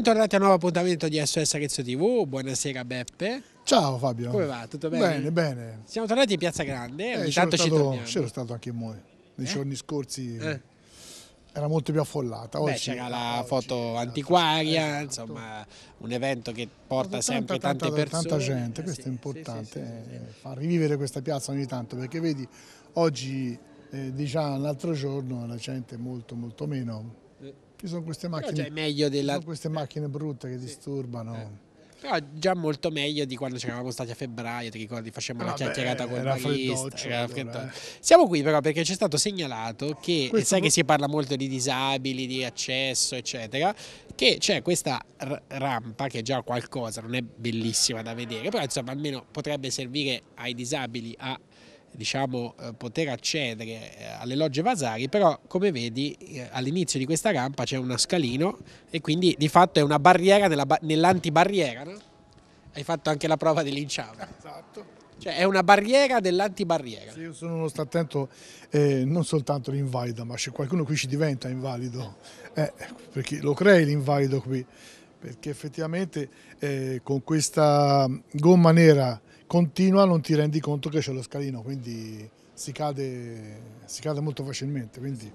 Bentornati a un nuovo appuntamento di SOS Arezzo TV, buonasera Beppe. Ciao Fabio. Come va? Tutto bene? Bene, bene. Siamo tornati in Piazza Grande, eh, ogni tanto stato, torniamo. C'ero stato anche in Moe, nei eh? giorni scorsi eh. era molto più affollata. Oggi, Beh, c'era la foto antiquaria, esatto. insomma un evento che porta tanta, sempre tante tanta, persone. Tanta gente, eh, questo sì, è importante, sì, sì, eh, far rivivere questa piazza ogni tanto, perché vedi oggi, diciamo l'altro giorno, la gente è molto molto meno ci sono queste macchine, cioè della... queste macchine brutte che sì. disturbano. Eh. Però già molto meglio di quando ci eravamo stati a febbraio, ti ricordi, facemmo una chiacchierata con la barista. Eh. Siamo qui però perché ci è stato segnalato che, eh, Questo sai che si parla molto di disabili, di accesso, eccetera, che c'è questa rampa che è già qualcosa, non è bellissima da vedere, però insomma almeno potrebbe servire ai disabili a diciamo, eh, poter accedere eh, alle logge Vasari, però come vedi eh, all'inizio di questa rampa c'è uno scalino e quindi di fatto è una barriera nell'antibarriera, nell no? Hai fatto anche la prova dell'inciame. Esatto. Cioè è una barriera dell'antibarriera. Se io sono uno attento, eh, non soltanto l'invalido, ma c'è qualcuno qui ci diventa invalido, eh, perché lo crei l'invalido qui, perché effettivamente eh, con questa gomma nera continua non ti rendi conto che c'è lo scalino, quindi si cade, si cade molto facilmente. Quindi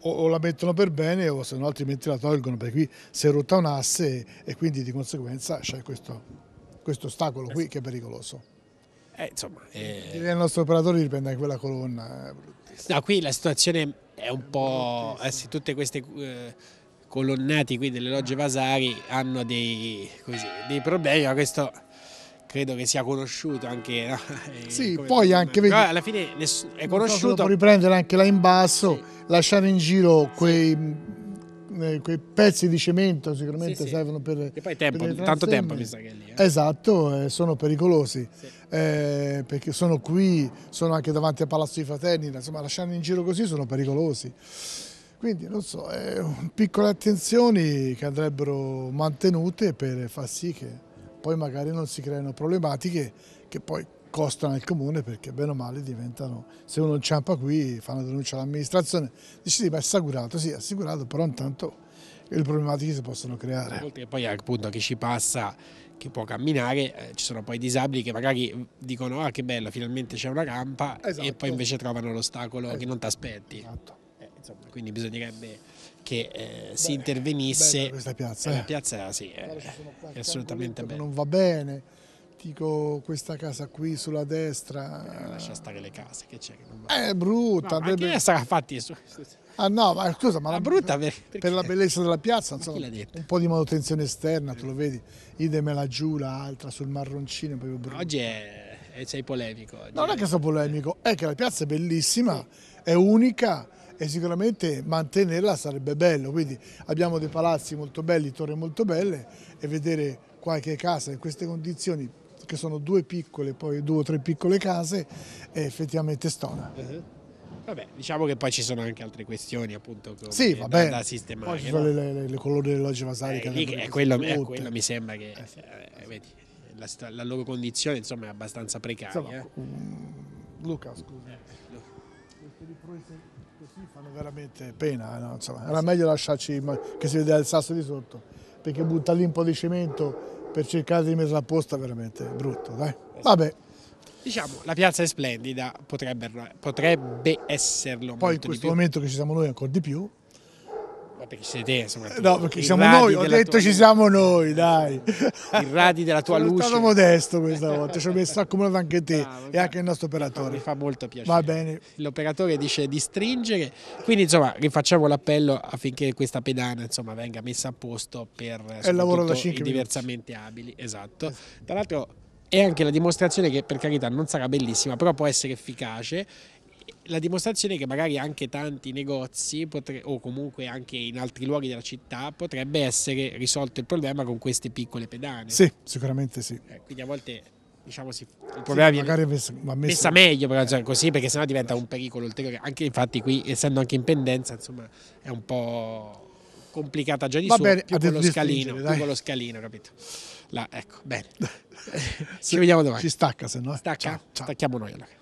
o, o, la mettono per bene o se no altrimenti la tolgono, perché qui si è rotta un'asse e quindi di conseguenza c'è questo, questo ostacolo qui che è pericoloso. Eh, insomma, eh... eh. Il nostro operatore riprende anche quella colonna. Eh, no, qui la situazione è un è po'... Eh, tutte queste eh, colonnati qui delle logge Vasari hanno dei, così, dei problemi, ma questo credo che sia conosciuto anche no? Eh, sì come, poi come, anche vedi, alla fine è conosciuto riprendere anche là in basso sì. lasciare in giro quei sì eh, quei pezzi di cemento sicuramente sì, servono per... E poi tempo, tanto tempo mi sa che è lì. Eh. Esatto, eh, sono pericolosi, sì. eh, perché sono qui, sono anche davanti al Palazzo dei Fratelli, insomma lasciando in giro così sono pericolosi. Quindi, non so, eh, piccole attenzioni che andrebbero mantenute per far sì che poi magari non si creano problematiche che poi costano al comune perché bene o male diventano, se uno inciampa qui fa una denuncia all'amministrazione, dici sì ma è assicurato, sì è assicurato però intanto le problematiche si possono creare. Oltre poi appunto chi ci passa, che può camminare, eh, ci sono poi disabili che magari dicono ah che bello finalmente c'è una rampa esatto. e poi invece trovano l'ostacolo esatto. che non ti aspetti. Esatto insomma, quindi bisognerebbe che eh, si beh, intervenisse. questa piazza. Eh, eh. piazza sì, è, eh, è assolutamente bene. Non va bene, dico questa casa qui sulla destra. Eh, lascia stare le case che c'è. È eh, brutta. No, deve... sarà fatti su... Ah no, ma scusa, ma la, la brutta per, per, la bellezza della piazza, insomma, un po' di manutenzione esterna, tu lo vedi, idem idemela giù, l'altra sul marroncino, proprio brutta. Oggi è, sei polemico. Oggi. non è che sono polemico, è che la piazza è bellissima, sì. è unica, e sicuramente mantenerla sarebbe bello, quindi abbiamo dei palazzi molto belli, torri molto belle e vedere qualche casa in queste condizioni che sono due piccole, poi due o tre piccole case, è effettivamente stona. Uh -huh. Vabbè, diciamo che poi ci sono anche altre questioni appunto sì, va bene. da, da sistemare. Poi ci sono no? le, le, le colonne della loggia Vasari eh, che lì, è quello, è quello mi sembra che eh, eh vedi, la, la, loro condizione insomma è abbastanza precaria. Insomma, eh. mm, Luca, scusa. Eh, Luca queste riprese così fanno veramente pena. No? Insomma, era meglio lasciarci che si vedeva il sasso di sotto, perché buttare lì un po' di cemento per cercare di metterla a posto è veramente brutto. Dai. Esatto. Vabbè. Diciamo, la piazza è splendida, potrebbe, potrebbe esserlo. Poi in questo momento che ci siamo noi ancora di più, perché siete te No, perché I siamo noi, ho detto tua... ci siamo noi, dai. I radi della tua luce. Sono modesto questa volta, ci ho messo accumulato anche te Bravo, e anche il nostro operatore. Mi fa molto piacere. Va bene. L'operatore dice di stringere, quindi insomma rifacciamo l'appello affinché questa pedana insomma, venga messa a posto per il lavoro da i diversamente abili. Esatto. esatto. Tra l'altro è anche la dimostrazione che per carità non sarà bellissima, però può essere efficace la dimostrazione che magari anche tanti negozi potre, o comunque anche in altri luoghi della città potrebbe essere risolto il problema con queste piccole pedane. Sì, sicuramente sì. Eh, quindi a volte diciamo si, il problema sì, viene messa, messa, messa meglio però, cioè, così perché sennò diventa un pericolo ulteriore anche infatti qui essendo anche in pendenza insomma è un po' complicata già di Va bene, più con lo scalino più con lo scalino capito Là, ecco bene ci vediamo domani ci stacca se no stacca ciao, ciao. stacchiamo noi allora